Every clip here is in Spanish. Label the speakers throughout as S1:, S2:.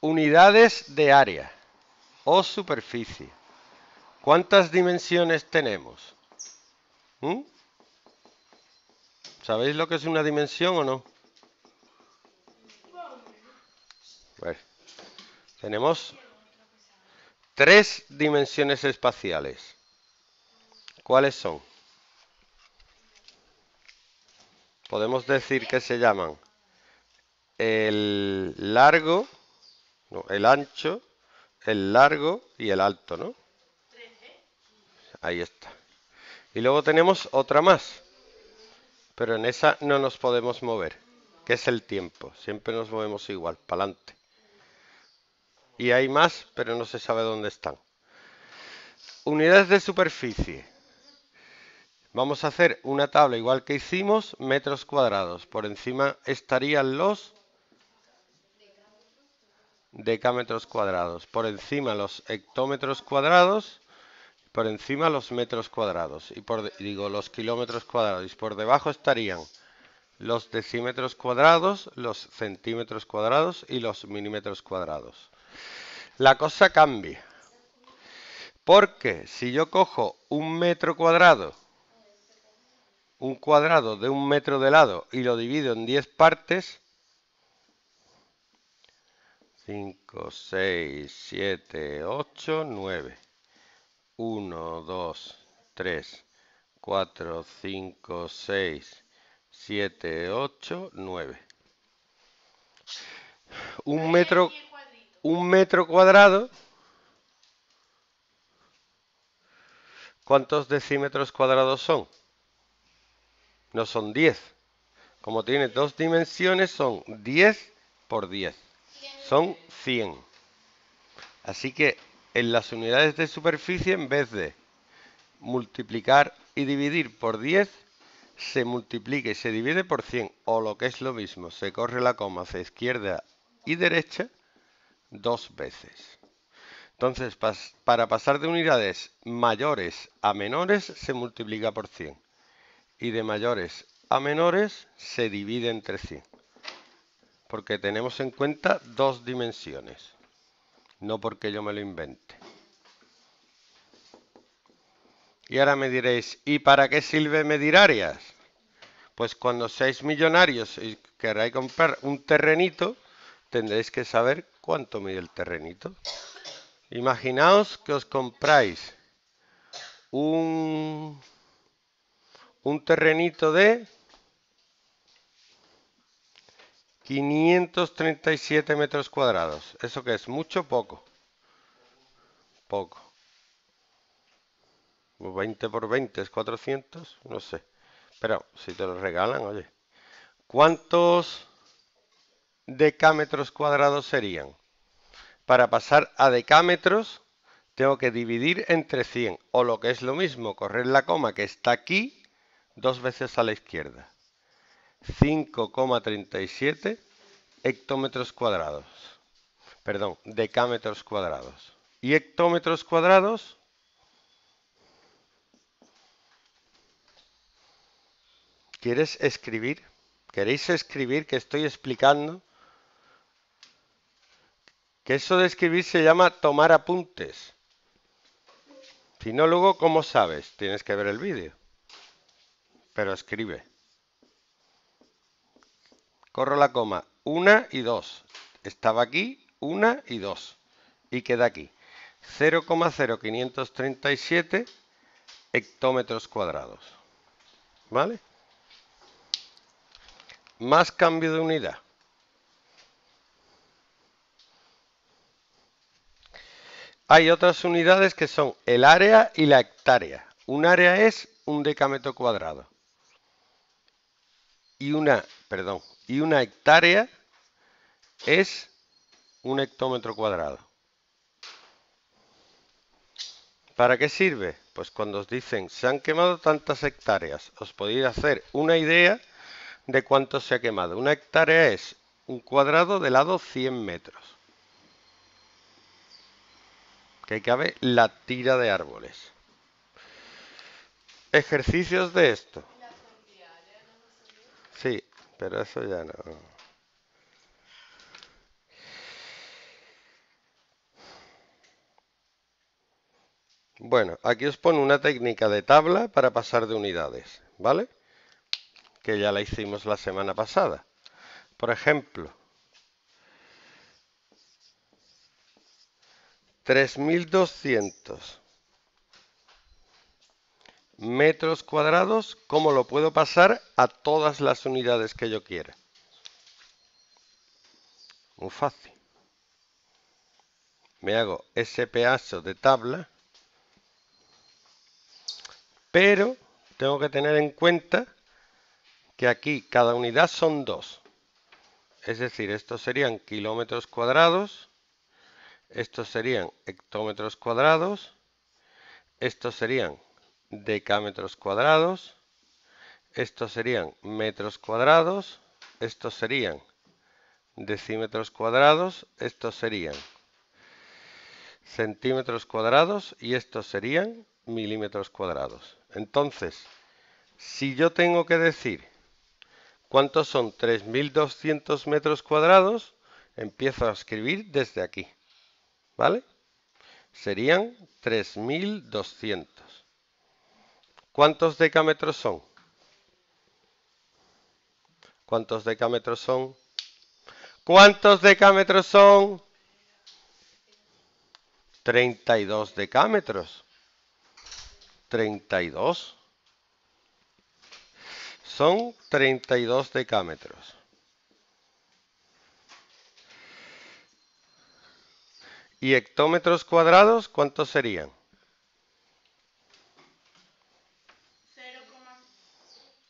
S1: Unidades de área o superficie. ¿Cuántas dimensiones tenemos? ¿Mm? ¿Sabéis lo que es una dimensión o no? Pues, tenemos tres dimensiones espaciales. ¿Cuáles son? Podemos decir que se llaman el largo, el ancho, el largo y el alto, ¿no? Ahí está. Y luego tenemos otra más. Pero en esa no nos podemos mover, que es el tiempo. Siempre nos movemos igual, para adelante. Y hay más, pero no se sabe dónde están. Unidades de superficie. Vamos a hacer una tabla igual que hicimos, metros cuadrados. Por encima estarían los decámetros cuadrados, por encima los hectómetros cuadrados, por encima los metros cuadrados, y por, digo, los kilómetros cuadrados, y por debajo estarían los decímetros cuadrados, los centímetros cuadrados y los milímetros cuadrados. La cosa cambia, porque si yo cojo un metro cuadrado, un cuadrado de un metro de lado y lo divido en 10 partes, 5, 6, 7, 8, 9. 1, 2, 3, 4, 5, 6, 7, 8, 9. Un metro, un metro cuadrado. ¿Cuántos decímetros cuadrados son? No son 10. Como tiene dos dimensiones, son 10 por 10 son 100. Así que en las unidades de superficie, en vez de multiplicar y dividir por 10, se multiplica y se divide por 100, o lo que es lo mismo, se corre la coma hacia izquierda y derecha dos veces. Entonces, para pasar de unidades mayores a menores, se multiplica por 100. Y de mayores a menores, se divide entre 100 porque tenemos en cuenta dos dimensiones, no porque yo me lo invente. Y ahora me diréis, ¿y para qué sirve medir áreas? Pues cuando seáis millonarios y queráis comprar un terrenito, tendréis que saber cuánto mide el terrenito. Imaginaos que os compráis un, un terrenito de 537 metros cuadrados. ¿Eso que es? ¿Mucho o poco? Poco. 20 por 20 es 400, no sé. Pero si te lo regalan, oye. ¿Cuántos decámetros cuadrados serían? Para pasar a decámetros, tengo que dividir entre 100. O lo que es lo mismo, correr la coma que está aquí dos veces a la izquierda. 5,37 hectómetros cuadrados. Perdón, decámetros cuadrados. Y hectómetros cuadrados ¿Quieres escribir? ¿Queréis escribir que estoy explicando? Que eso de escribir se llama tomar apuntes. Si no, luego, ¿cómo sabes? Tienes que ver el vídeo. Pero escribe corro la coma 1 y 2. Estaba aquí 1 y 2 y queda aquí 0,0537 hectómetros cuadrados. ¿Vale? Más cambio de unidad. Hay otras unidades que son el área y la hectárea. Un área es un decámetro cuadrado. Y una, perdón, y una hectárea es un hectómetro cuadrado. ¿Para qué sirve? Pues cuando os dicen, se han quemado tantas hectáreas, os podéis hacer una idea de cuánto se ha quemado. Una hectárea es un cuadrado de lado 100 metros. Que cabe la tira de árboles. Ejercicios de esto. Sí, pero eso ya no. Bueno, aquí os pongo una técnica de tabla para pasar de unidades, ¿vale? Que ya la hicimos la semana pasada. Por ejemplo, 3200 metros cuadrados, ¿cómo lo puedo pasar a todas las unidades que yo quiera? Muy fácil. Me hago ese pedazo de tabla, pero tengo que tener en cuenta que aquí cada unidad son dos. Es decir, estos serían kilómetros cuadrados, estos serían hectómetros cuadrados, estos serían decámetros cuadrados, estos serían metros cuadrados, estos serían decímetros cuadrados, estos serían centímetros cuadrados y estos serían milímetros cuadrados. Entonces, si yo tengo que decir cuántos son 3.200 metros cuadrados, empiezo a escribir desde aquí, ¿vale? Serían 3.200. ¿Cuántos decámetros son? ¿Cuántos decámetros son? ¿Cuántos decámetros son? 32 decámetros. 32. Son 32 decámetros. ¿Y hectómetros cuadrados cuántos serían?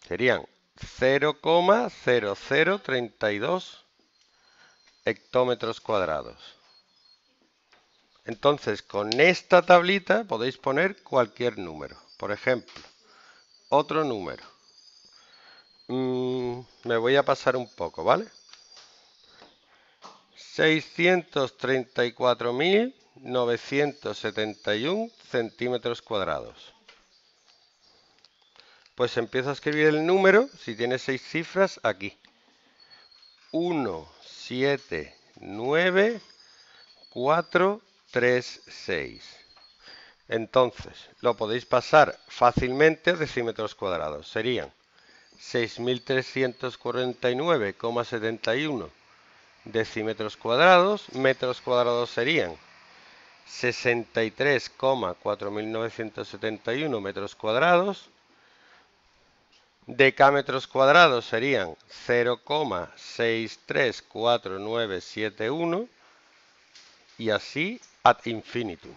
S1: Serían 0,0032 hectómetros cuadrados. Entonces, con esta tablita podéis poner cualquier número. Por ejemplo, otro número. Mm, me voy a pasar un poco, ¿vale? 634.971 centímetros cuadrados pues empiezo a escribir el número, si tiene seis cifras, aquí. 1, 7, 9, 4, 3, 6. Entonces, lo podéis pasar fácilmente a decímetros cuadrados. Serían 6.349,71 decímetros cuadrados. Metros cuadrados serían 63,4971 metros cuadrados Decámetros cuadrados serían 0,634971 y así ad infinitum.